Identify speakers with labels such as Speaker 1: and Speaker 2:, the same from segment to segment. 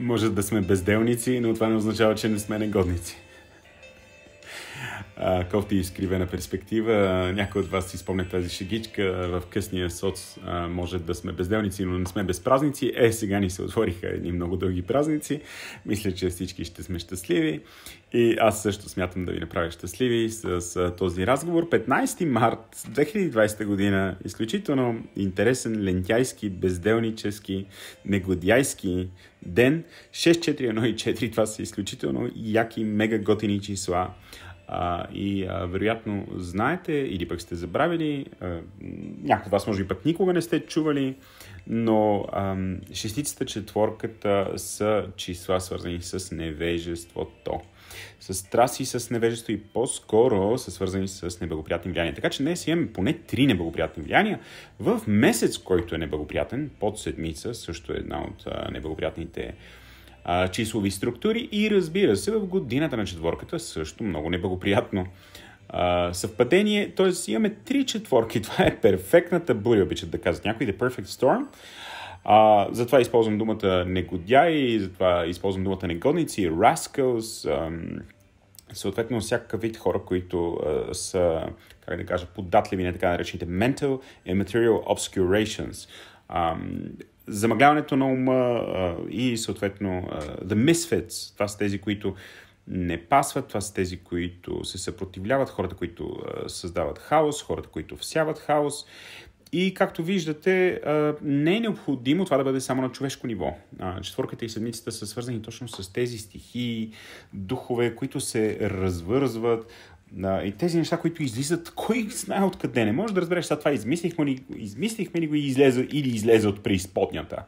Speaker 1: Може да сме безделници, но това не означава, че не сме негодници а, кофти и е изкривена перспектива. Някой от вас си спомня тази шегичка. В късния соц а, може да сме безделници, но не сме без празници. Е, сега ни се отвориха едни много дълги празници. Мисля, че всички ще сме щастливи. И аз също смятам да ви направя щастливи с, с този разговор. 15 март 2020 година. Изключително интересен, лентяйски, безделнически, негодяйски ден. 6414, това са изключително яки, мега готини числа. А, и а, вероятно знаете или пък сте забравили, а, някои от вас може би пък никога не сте чували, но а, шестицата, четворката са числа свързани с невежеството. С траси, с невежество и по-скоро са свързани с неблагоприятни влияния. Така че днес имаме поне три неблагоприятни влияния. В месец, който е неблагоприятен, под седмица, също е една от неблагоприятните а, числови структури и разбира се, в годината на четворката също много неблагоприятно а, съвпадение. Т.е. имаме три четворки. Това е перфектната буря, обичат да казват някой, The Perfect Storm. А, затова използвам думата негодяи, затова използвам думата негодници, rascals, ам, съответно всякакъв вид хора, които а, са, как да кажа, податливи на така наречените mental and material obscurations. Ам, замъгляването на ума и съответно The Misfits. Това са тези, които не пасват, това са тези, които се съпротивляват, хората, които създават хаос, хората, които всяват хаос. И както виждате, не е необходимо това да бъде само на човешко ниво. Четворката и седмицата са свързани точно с тези стихии, духове, които се развързват, и тези неща, които излизат, кой знае откъде. Не може да разбереш, това измислихме ли, измислихме ли го и излезе, или излезе от преизподнята.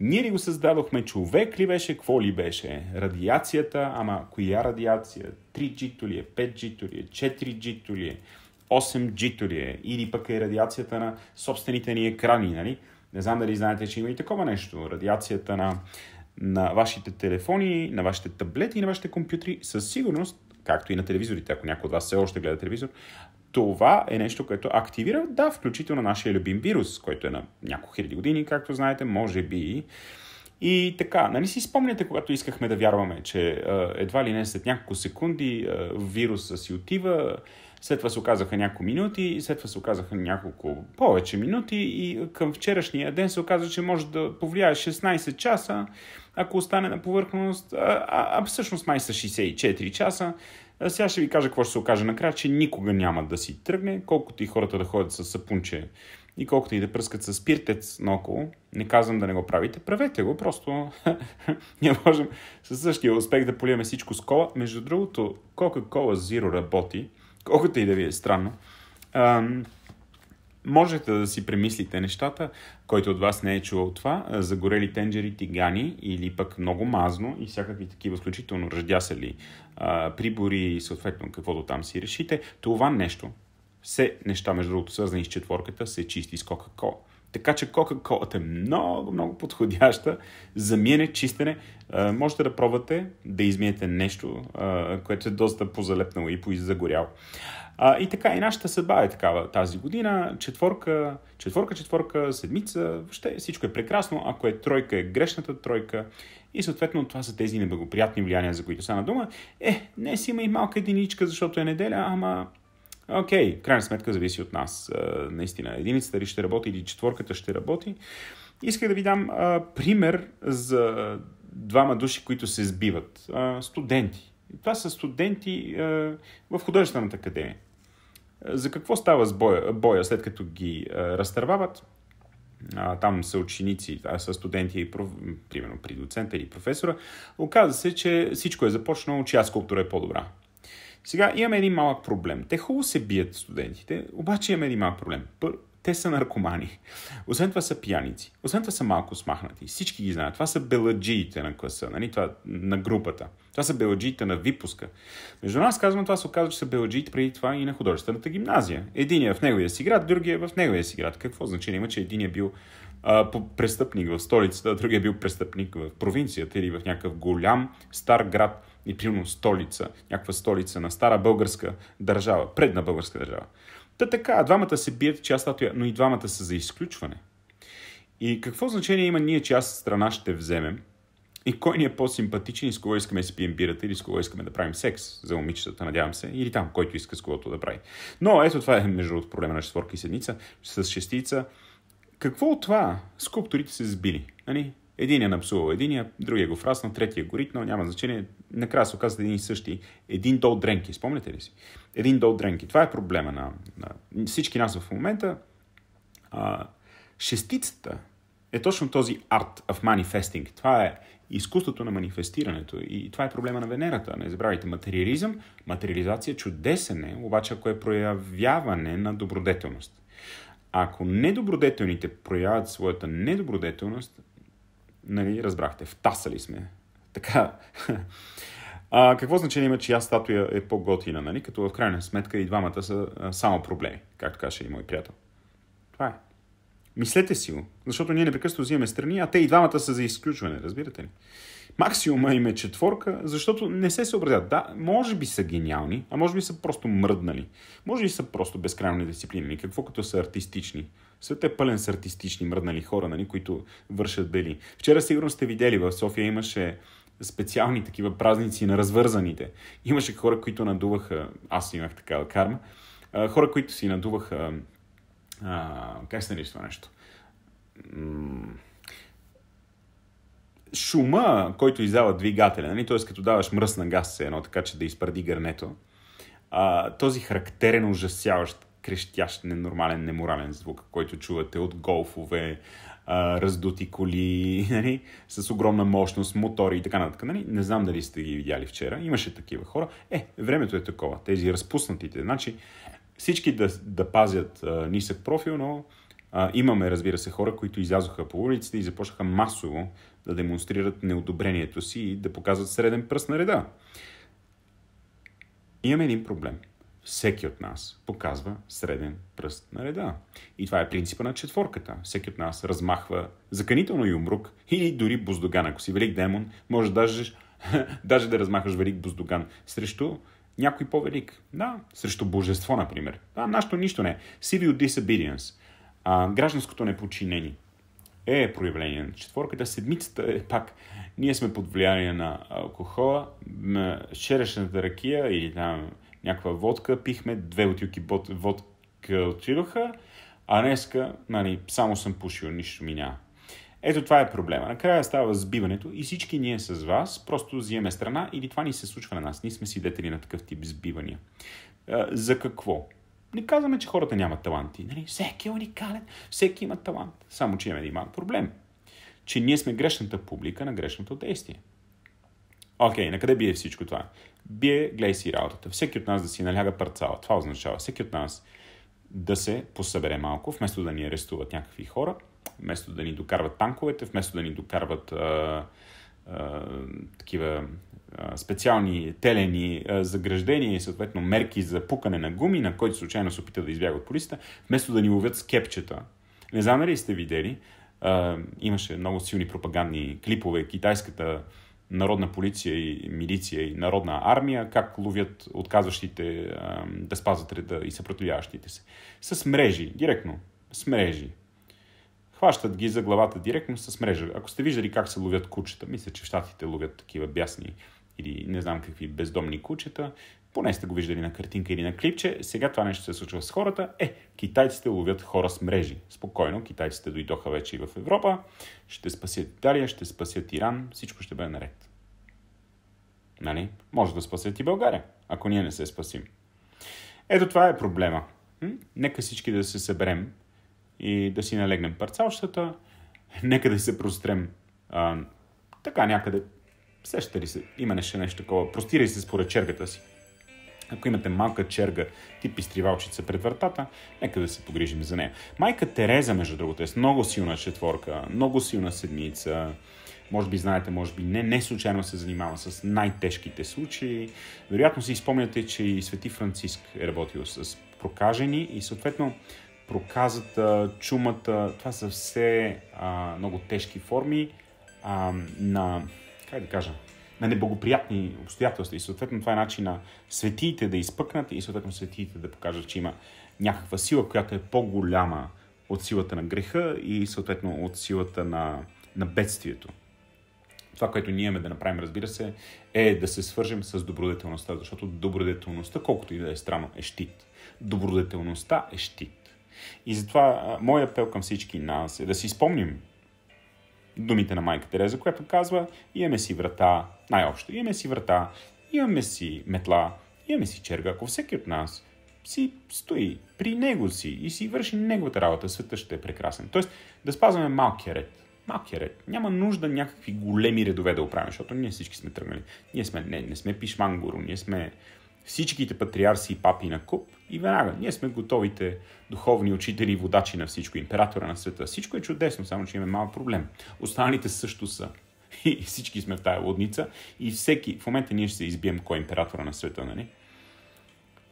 Speaker 1: Ние ли го създадохме? Човек ли беше? Какво ли беше? Радиацията, ама коя радиация? 3G то ли е? 5G то ли е? 4G то ли е? 8G то ли е? Или пък е радиацията на собствените ни екрани, нали? Не знам дали знаете, че има и такова нещо. Радиацията на, на вашите телефони, на вашите таблети и на вашите компютри със сигурност както и на телевизорите, ако някой от вас все още гледа телевизор, това е нещо, което активира, да, включително нашия любим вирус, който е на няколко хиляди години, както знаете, може би. И така, нали си спомняте, когато искахме да вярваме, че едва ли не след няколко секунди вируса си отива, след това се оказаха няколко минути, след това се оказаха няколко повече минути и към вчерашния ден се оказа, че може да повлияе 16 часа, ако остане на повърхност, а, а, а всъщност май са 64 часа. А сега ще ви кажа какво ще се окаже накрая, че никога няма да си тръгне, колкото и хората да ходят с сапунче и колкото и да пръскат с спиртец наоколо, не казвам да не го правите, правете го, просто ние можем със същия успех да полиеме всичко с кола. Между другото, Coca-Cola Zero работи, колкото и да ви е странно. можете да си премислите нещата, който от вас не е чувал това, загорели тенджери, тигани или пък много мазно и всякакви такива, включително ръждясали а, прибори и съответно каквото там си решите, това нещо, все неща, между другото, свързани с четворката, се чисти с Кока-Кола. Така че Coca-Cola е много, много подходяща за миене, чистене. Можете да пробвате да измиете нещо, което е доста позалепнало и поизагоряло. и така, и нашата съдба е такава тази година. Четворка, четворка, четворка, седмица, въобще всичко е прекрасно. Ако е тройка, е грешната тройка. И съответно това са тези неблагоприятни влияния, за които са на дума. Е, днес има и малка единичка, защото е неделя, ама Окей, okay, крайна сметка зависи от нас. А, наистина, единицата ли ще работи или четворката ще работи. Исках да ви дам а, пример за двама души, които се сбиват. А, студенти. Това са студенти а, в художествената академия. За какво става с боя, боя след като ги а, разтървават? А, там са ученици, а са студенти, и проф... примерно при доцента или професора. Оказва се, че всичко е започнало, чия скулптура е по-добра. Сега имаме един малък проблем. Те хубаво се бият студентите, обаче имаме един малък проблем. Те са наркомани. Освен това са пияници. Освен това са малко смахнати. Всички ги знаят. Това са беладжиите на класа, нали? това, на групата. Това са беладжиите на випуска. Между нас казвам, това се оказва, че са беладжиите преди това и на художествената гимназия. Единият е в неговия си град, другия е в неговия си град. Какво значение има, че един е бил а, престъпник в столицата, а другия е бил престъпник в провинцията или в някакъв голям стар град и примерно столица, някаква столица на стара българска държава, предна българска държава. Та така, двамата се бият, че аз статуя, но и двамата са за изключване. И какво значение има ние, че аз страна ще вземем и кой ни е по-симпатичен и с кого искаме да си пием бирата или с кого искаме да правим секс за момичетата, надявам се, или там, който иска с когото да прави. Но ето това е между другото проблема на четворка и седмица, с шестица. Какво от това скулпторите се сбили? Нали? Единия е напсувал единия, другия го фрасна, третия го ритнал, няма значение. Накрая се оказват един и същи. Един дол дренки, спомняте ли си? Един дол дренки. Това е проблема на, на всички нас в момента. А, шестицата е точно този art of manifesting. Това е изкуството на манифестирането. И това е проблема на Венерата. Не забравяйте, материализъм, материализация чудесен е, обаче ако е проявяване на добродетелност. Ако недобродетелните проявят своята недобродетелност, Нали, разбрахте, втасали сме. Така. А, какво значение има, че аз статуя е по-готина, нали? Като в крайна сметка и двамата са а, само проблеми, както каже и мой приятел. Това е. Мислете си го, защото ние непрекъснато взимаме страни, а те и двамата са за изключване, разбирате ли? Максимума им е четворка, защото не се съобразят. Да, може би са гениални, а може би са просто мръднали. Може би са просто безкрайно дисциплини, какво като са артистични. Светът е пълен с артистични, мръднали хора, нали, които вършат бели. Вчера сигурно сте видели, в София имаше специални такива празници на развързаните. Имаше хора, които надуваха, аз имах такава карма, хора, които си надуваха, а, как се нарича това нещо? Шума, който издава двигателя, нали? т.е. като даваш мръсна на газ, едно така, че да изпърди гърнето, а, този характерен ужасяващ крещящ, ненормален, неморален звук, който чувате от голфове, раздути коли, нали, с огромна мощност, мотори и така нататък. Нали. Не знам дали сте ги видяли вчера. Имаше такива хора. Е, времето е такова. Тези разпуснатите. Значи, всички да, да пазят а, нисък профил, но а, имаме, разбира се, хора, които излязоха по улиците и започнаха масово да демонстрират неодобрението си и да показват среден пръст на реда. Имаме един проблем – всеки от нас показва среден пръст на реда. И това е принципа на четворката. Всеки от нас размахва заканително юмрук или дори буздоган. Ако си велик демон, може даже, даже да размахваш велик буздоган срещу някой по-велик. Да, срещу божество, например. Да, нашето нищо не. Civil disobedience. А, гражданското непочинение е проявление на четворката. Седмицата е пак. Ние сме под влияние на алкохола, черешната ракия и там някаква водка, пихме, две бот, водка отидоха, а днеска, нали, само съм пушил, нищо ми няма. Ето това е проблема. Накрая става сбиването и всички ние с вас просто взимаме страна или това ни се случва на нас. Ние сме свидетели на такъв тип сбивания. За какво? Не казваме, че хората нямат таланти. Нали? Всеки е уникален, всеки има талант. Само, че имаме един малък проблем. Че ние сме грешната публика на грешното действие. Окей, okay, накъде бие всичко това? Бие, гледай си работата. Всеки от нас да си наляга парцала. Това означава всеки от нас да се посъбере малко, вместо да ни арестуват някакви хора, вместо да ни докарват танковете, вместо да ни докарват а, а, такива а, специални телени а, заграждения и съответно мерки за пукане на гуми, на който случайно се опита да избяга от полицията, вместо да ни ловят с кепчета. Не знам ли сте видели, а, имаше много силни пропагандни клипове, китайската народна полиция и милиция и народна армия, как ловят отказващите да спазват реда и съпротивяващите се. С мрежи, директно, с мрежи. Хващат ги за главата директно с мрежа. Ако сте виждали как се ловят кучета, мисля, че в щатите ловят такива бясни или не знам какви бездомни кучета, поне сте го виждали на картинка или на клипче. Сега това нещо се случва с хората. Е, китайците ловят хора с мрежи. Спокойно, китайците дойдоха вече и в Европа. Ще спасят Италия, ще спасят Иран. Всичко ще бъде наред. Нали? Може да спасят и България, ако ние не се спасим. Ето това е проблема. Нека всички да се съберем и да си налегнем парцалщата. Нека да се прострем а, така някъде. Сеща ли се? има нещо такова. Простирай се според чергата си. Ако имате малка черга тип изтривалчица пред вратата, нека да се погрижим за нея. Майка Тереза, между другото, е с много силна четворка, много силна седмица. Може би знаете, може би не, не случайно се занимава с най-тежките случаи. Вероятно си спомняте, че и Свети Франциск е работил с прокажени и съответно проказата, чумата, това са все а, много тежки форми а, на, как да кажа, на неблагоприятни обстоятелства. И съответно това е начин на светиите да изпъкнат и съответно светиите да покажат, че има някаква сила, която е по-голяма от силата на греха и съответно от силата на, на бедствието. Това, което ние имаме да направим, разбира се, е да се свържем с добродетелността, защото добродетелността, колкото и да е странно, е щит. Добродетелността е щит. И затова моят апел към всички нас е да си спомним думите на майка Тереза, която казва имаме си врата, най-общо, имаме си врата, имаме си метла, имаме си черга. Ако всеки от нас си стои при него си и си върши неговата работа, света ще е прекрасен. Тоест да спазваме малкия ред. Малкия ред. Няма нужда някакви големи редове да оправим, защото ние всички сме тръгнали. Ние сме, не, не сме пишмангуру, ние сме всичките патриарси и папи на куп и веднага. Ние сме готовите духовни учители и водачи на всичко, императора на света. Всичко е чудесно, само че имаме малък проблем. Останалите също са. И всички сме в тая лудница. И всеки, в момента ние ще се избием кой е императора на света, нали?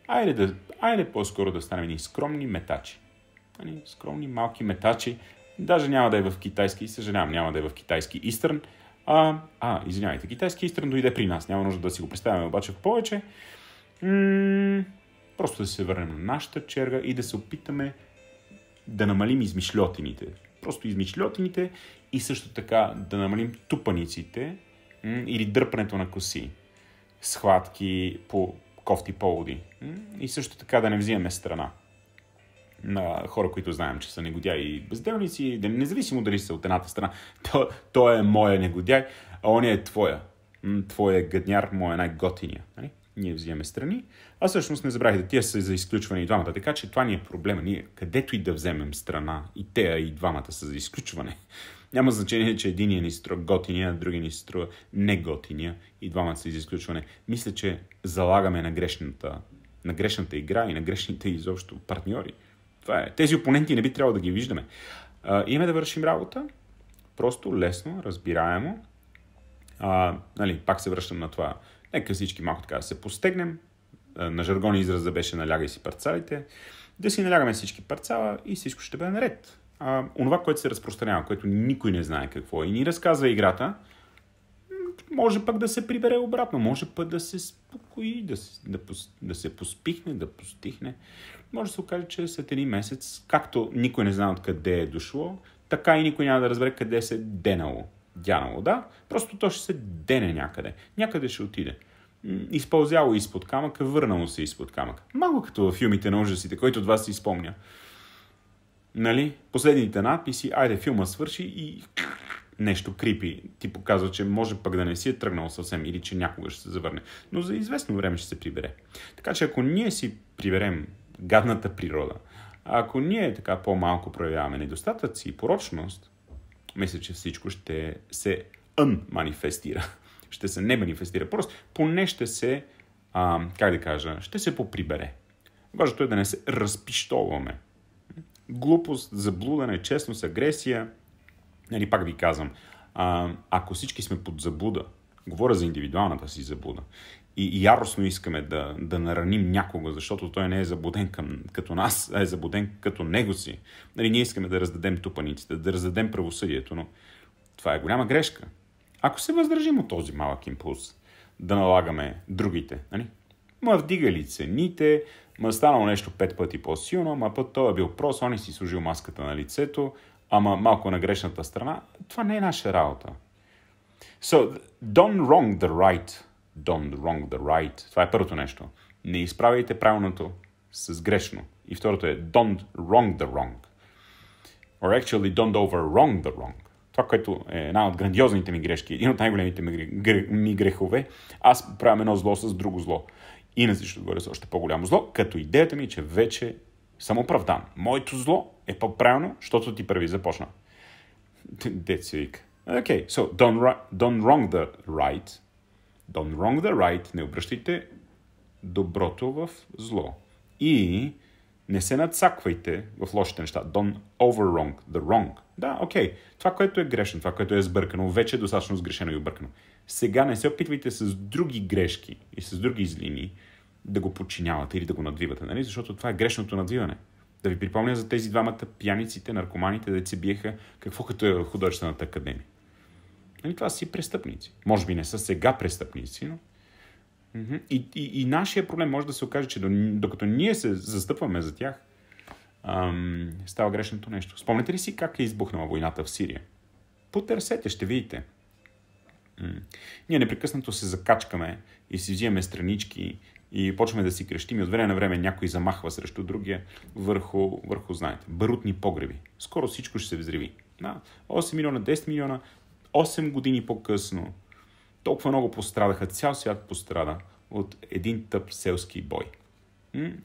Speaker 1: Айде, да, айде по-скоро да станем ни скромни метачи. Ани, нали, Скромни малки метачи. Даже няма да е в китайски, съжалявам, няма да е в китайски истърн. А, а, извинявайте, китайски истърн дойде при нас. Няма нужда да си го представяме обаче повече просто да се върнем на нашата черга и да се опитаме да намалим измишлетините. Просто измишлетините и също така да намалим тупаниците или дърпането на коси, схватки по кофти поводи. и също така да не взимаме страна на хора, които знаем, че са негодяи и безделници, независимо дали са от едната страна. То, той е моя негодяй, а он е твоя. Твоя е гадняр, моя е най-готиния. Нали? ние взимаме страни, а всъщност не забравяйте, тия са за изключване и двамата, така че това ни е проблема. Ние където и да вземем страна, и те, и двамата са за изключване. Няма значение, че единия ни струва готиния, другия ни струва не готиния и двамата са за изключване. Мисля, че залагаме на грешната, на грешната игра и на грешните изобщо партньори. Това е. Тези опоненти не би трябвало да ги виждаме. А, имаме да вършим работа, просто, лесно, разбираемо. А, нали, пак се връщам на това Нека всички малко така да се постегнем. Е, на жаргон израза беше налягай си парцалите. Да си налягаме всички парцала и всичко ще бъде наред. А, онова, което се разпространява, което никой не знае какво е и ни разказва играта, може пък да се прибере обратно, може пък да се спокои, да, да, да се поспихне, да постихне. Може да се окаже, че след един месец, както никой не знае откъде е дошло, така и никой няма да разбере къде се е денало дянало, да, просто то ще се дене някъде. Някъде ще отиде. Използяло е изпод камъка, върнало се изпод камъка. Малко като във филмите на ужасите, който от вас си спомня. Нали? Последните надписи, айде филма свърши и нещо крипи. Ти показва, че може пък да не си е тръгнал съвсем или че някога ще се завърне. Но за известно време ще се прибере. Така че ако ние си приберем гадната природа, ако ние така по-малко проявяваме недостатъци и порочност, мисля, че всичко ще се манифестира. Ще се не манифестира. Просто поне ще се, а, как да кажа, ще се поприбере. Важното е да не се разпиштоваме. Глупост, заблудане, честност, агресия. Нали, пак ви казвам, а, ако всички сме под заблуда, говоря за индивидуалната си заблуда, и, яростно искаме да, да нараним някого, защото той не е заблуден към, като нас, а е заблуден като него си. Нали, ние искаме да раздадем тупаниците, да раздадем правосъдието, но това е голяма грешка. Ако се въздържим от този малък импулс, да налагаме другите, нали? Ма вдигали цените, ма станало нещо пет пъти по-силно, ма път той е бил прост, он е си служил маската на лицето, ама малко на грешната страна. Това не е наша работа. So, don't wrong the right Don't wrong the right. Това е първото нещо. Не изправяйте правилното с грешно. И второто е don't wrong the wrong. Or actually don't over wrong the wrong. Това, което е една от грандиозните ми грешки, един от най-големите ми, ми грехове, аз правя едно зло с друго зло. И на всичко горе с още по-голямо зло, като идеята ми е, че вече съм оправдан. Моето зло е по-правилно, защото ти първи започна. Дет си вика. Okay, so don't, don't wrong the right, Don't wrong the right. Не обръщайте доброто в зло. И не се надцаквайте в лошите неща. Don't wrong the wrong. Да, окей. Okay. Това, което е грешно, това, което е сбъркано, вече е достатъчно сгрешено и объркано. Сега не се опитвайте с други грешки и с други излини да го подчинявате или да го надвивате, нали? Защото това е грешното надвиване. Да ви припомня за тези двамата пияниците, наркоманите, деца се биеха, какво като е художествената академия. Нали, това си престъпници. Може би не са сега престъпници, но... И, и, и нашия проблем може да се окаже, че докато ние се застъпваме за тях, ам, става грешното нещо. Спомнете ли си как е избухнала войната в Сирия? Потърсете, ще видите. М-м. Ние непрекъснато се закачкаме и си взимаме странички и почваме да си крещим и от време на време някой замахва срещу другия върху, върху знаете, барутни погреби. Скоро всичко ще се взриви. На 8 милиона, 10 милиона, 8 години по-късно толкова много пострадаха, цял свят пострада от един тъп селски бой.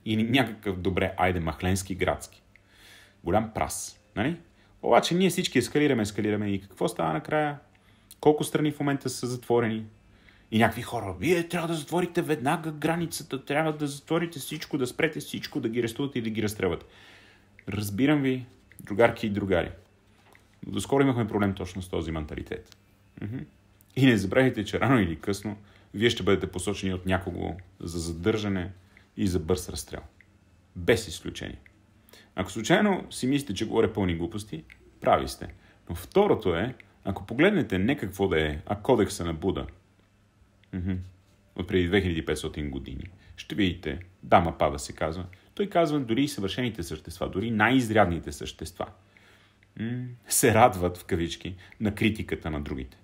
Speaker 1: И някакъв добре, айде, махленски, градски. Голям прас. Нали? Обаче ние всички ескалираме, ескалираме и какво става накрая? Колко страни в момента са затворени? И някакви хора, вие трябва да затворите веднага границата, трябва да затворите всичко, да спрете всичко, да ги арестувате и да ги разстрелвате. Разбирам ви, другарки и другари. Доскоро имахме проблем точно с този менталитет. И не забравяйте, че рано или късно вие ще бъдете посочени от някого за задържане и за бърз разстрел. Без изключение. Ако случайно си мислите, че говоря пълни глупости, прави сте. Но второто е, ако погледнете не какво да е, а кодекса на Буда от преди 2500 години, ще видите, Дама Пада се казва, той казва дори и съвършените същества, дори най-изрядните същества – се радват, в кавички, на критиката на другите.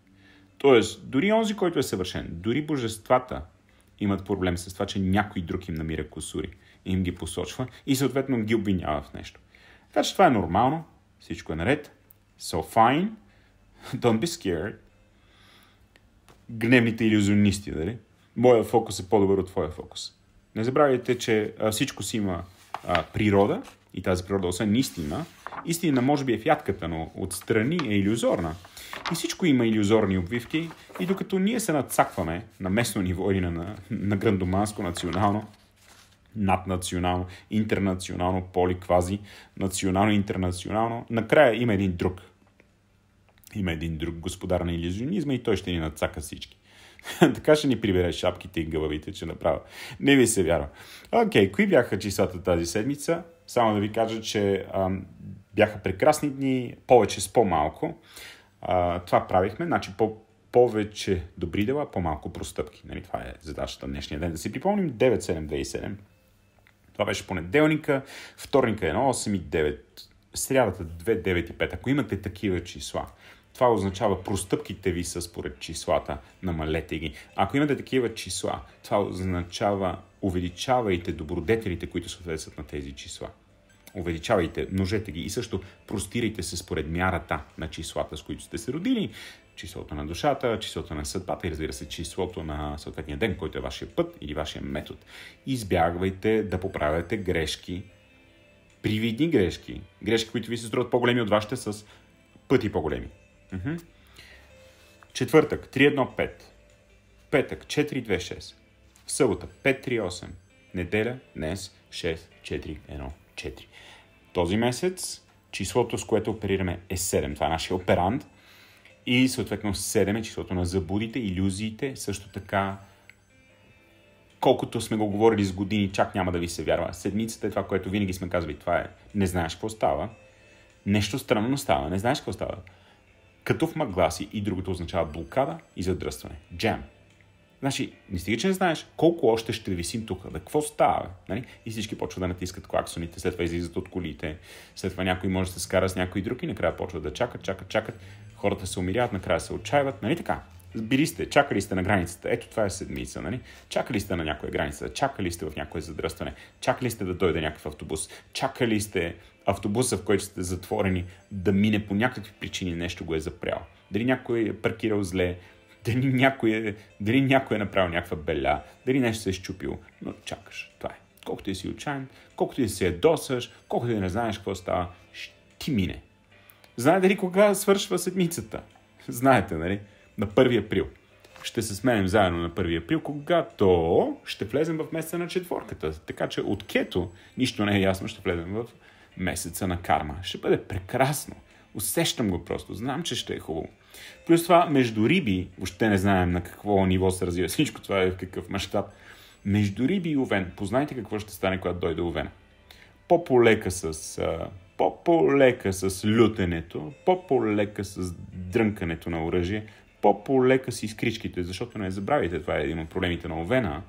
Speaker 1: Тоест, дори онзи, който е съвършен, дори божествата имат проблем с това, че някой друг им намира косури и им ги посочва и съответно ги обвинява в нещо. Така че това е нормално, всичко е наред. So fine, don't be scared. Гневните иллюзионисти, дали? Моя фокус е по-добър от твоя фокус. Не забравяйте, че всичко си има природа и тази природа, освен истина, истина може би е в ядката, но отстрани е иллюзорна. И всичко има иллюзорни обвивки и докато ние се надцакваме на местно ниво или на, на грандоманско, национално, наднационално, интернационално, поликвази, национално, интернационално, накрая има един друг. Има един друг господар на иллюзионизма и той ще ни надцака всички. така ще ни прибере шапките и гълъбите, че направя. Не ви се вярва. Окей, okay, кои бяха числата тази седмица? Само да ви кажа, че ам, бяха прекрасни дни, повече с по-малко. А, това правихме, значи по- повече добри дела, по-малко простъпки. Нали? Това е задачата днешния ден. Да си припомним 9727. Това беше понеделника, вторника 1, е 8 и 9, срядата 2, 9 и 5. Ако имате такива числа, това означава простъпките ви са според числата, намалете ги. Ако имате такива числа, това означава увеличавайте добродетелите, които съответстват на тези числа увеличавайте, множете ги и също простирайте се според мярата на числата, с които сте се родили, числото на душата, числото на съдбата и разбира се числото на съответния ден, който е вашия път или вашия метод. Избягвайте да поправяте грешки, привидни грешки, грешки, които ви се струват по-големи от вашите с пъти по-големи. Четвъртък, 3, 1, 5, петък 426, събота 538, неделя днес 6, 641. 4. Този месец числото, с което оперираме е 7. Това е нашия оперант. И съответно 7 е числото на забудите, иллюзиите, също така колкото сме го говорили с години, чак няма да ви се вярва. Седмицата е това, което винаги сме казвали. Това е не знаеш какво става. Нещо странно става, не знаеш какво става. Като в мъгла и другото означава блокада и задръстване. Джем. Значи, не стига, че не знаеш колко още ще висим тук, да какво става, нали? И всички почват да натискат клаксоните, след това излизат от колите, след това някой може да се скара с някой друг и накрая почват да чакат, чакат, чакат, хората се умиряват, накрая се отчаиват, нали така? Били сте, чакали сте на границата, ето това е седмица, нали? Чакали сте на някоя граница, чакали сте в някое задръстване, чакали сте да дойде някакъв автобус, чакали сте автобуса, в който сте затворени, да мине по някакви причини нещо го е запрял. Дали някой е паркирал зле, дали някой, е, дали някой е направил някаква беля, дали нещо се е щупил, но чакаш. Това е. Колкото и си отчаян, колкото и се ядосаш, колкото и не знаеш какво става, ще мине. Знаете ли кога свършва седмицата? Знаете, нали? На 1 април. Ще се сменим заедно на 1 април, когато ще влезем в месеца на четворката. Така че от кето нищо не е ясно, ще влезем в месеца на карма. Ще бъде прекрасно. Усещам го просто. Знам, че ще е хубаво. Плюс това, между риби, въобще не знаем на какво ниво се развива всичко това, е в какъв мащаб. Между риби и овен, познайте какво ще стане, когато дойде овена. По-полека с по-полека с лютенето, по-полека с дрънкането на оръжие, по-полека с изкричките, защото не забравяйте, това е един от проблемите на Овена,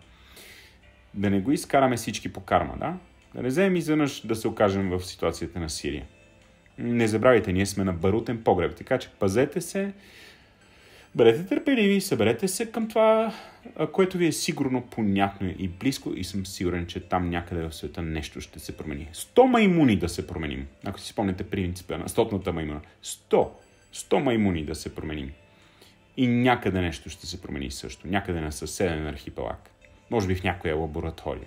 Speaker 1: да не го изкараме всички по карма, да? Да не вземем изведнъж да се окажем в ситуацията на Сирия не забравяйте, ние сме на барутен погреб, така че пазете се, бъдете търпеливи, съберете се към това, което ви е сигурно понятно и близко и съм сигурен, че там някъде в света нещо ще се промени. 100 маймуни да се променим, ако си спомняте принципа на стотната маймуна. 100, 100 маймуни да се променим. И някъде нещо ще се промени също. Някъде на съседен архипелаг. Може би в някоя лаборатория.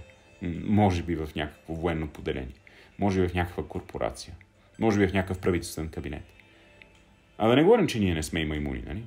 Speaker 1: Може би в някакво военно поделение. Може би в някаква корпорация. Може би в някакъв правителствен кабинет. А да не говорим, че ние не сме има имуни, нали?